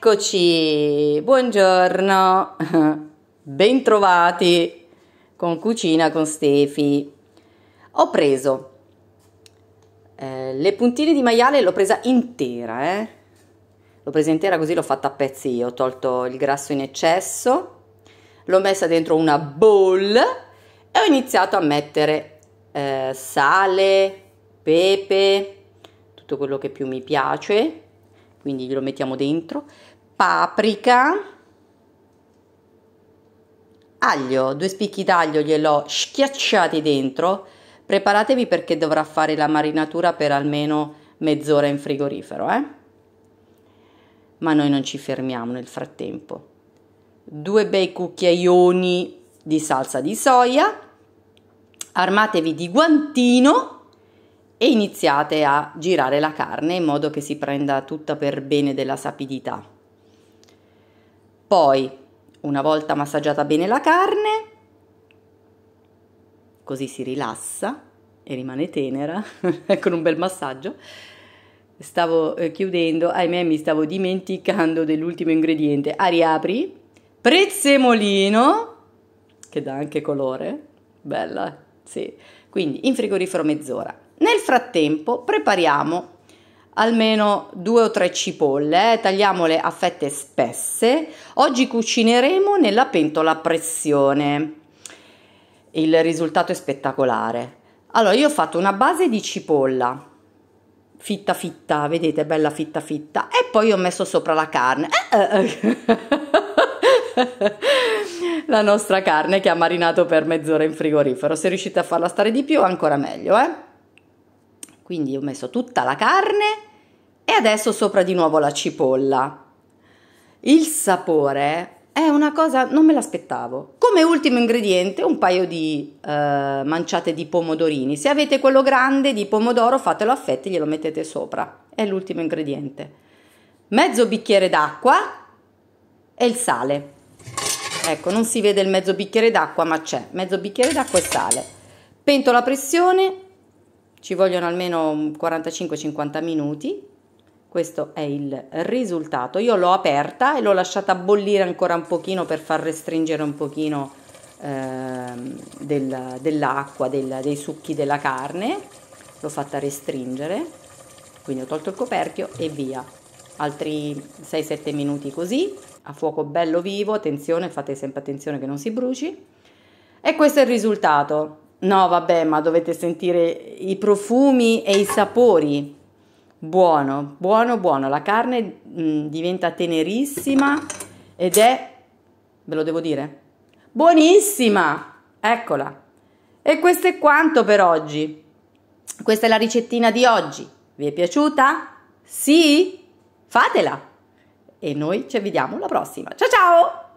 Eccoci, buongiorno, bentrovati con Cucina con Stefi. Ho preso eh, le puntine di maiale, l'ho presa intera, eh? l'ho presa intera così l'ho fatta a pezzi ho tolto il grasso in eccesso, l'ho messa dentro una bowl e ho iniziato a mettere eh, sale, pepe, tutto quello che più mi piace, quindi glielo mettiamo dentro paprika, aglio, due spicchi d'aglio gliel'ho schiacciati dentro, preparatevi perché dovrà fare la marinatura per almeno mezz'ora in frigorifero, eh? Ma noi non ci fermiamo nel frattempo. Due bei cucchiaioni di salsa di soia, armatevi di guantino e iniziate a girare la carne in modo che si prenda tutta per bene della sapidità. Poi, una volta massaggiata bene la carne, così si rilassa e rimane tenera con un bel massaggio. Stavo eh, chiudendo, ahimè mi stavo dimenticando dell'ultimo ingrediente. A ah, riapri, prezzemolino, che dà anche colore, bella, sì. Quindi in frigorifero mezz'ora. Nel frattempo prepariamo almeno due o tre cipolle, eh? tagliamole a fette spesse. Oggi cucineremo nella pentola a pressione. Il risultato è spettacolare. Allora, io ho fatto una base di cipolla fitta fitta, vedete, bella fitta fitta, e poi ho messo sopra la carne. Eh, eh, eh. la nostra carne che ha marinato per mezz'ora in frigorifero. Se riuscite a farla stare di più, ancora meglio, eh? Quindi ho messo tutta la carne adesso sopra di nuovo la cipolla. Il sapore è una cosa, non me l'aspettavo. Come ultimo ingrediente un paio di eh, manciate di pomodorini. Se avete quello grande di pomodoro fatelo a fette e glielo mettete sopra. È l'ultimo ingrediente. Mezzo bicchiere d'acqua e il sale. Ecco, non si vede il mezzo bicchiere d'acqua, ma c'è. Mezzo bicchiere d'acqua e sale. Pentola a pressione, ci vogliono almeno 45-50 minuti questo è il risultato. Io l'ho aperta e l'ho lasciata bollire ancora un pochino per far restringere un pochino eh, del, dell'acqua, del, dei succhi della carne. L'ho fatta restringere, quindi ho tolto il coperchio e via. Altri 6-7 minuti così, a fuoco bello vivo, attenzione, fate sempre attenzione che non si bruci. E questo è il risultato. No, vabbè, ma dovete sentire i profumi e i sapori buono, buono, buono. La carne mh, mm, diventa tenerissima ed è, ve lo devo dire, buonissima. Eccola. E questo è quanto per oggi. Questa è la ricettina di oggi. Vi è piaciuta? Sì? Fatela! E noi ci vediamo la prossima. Ciao ciao!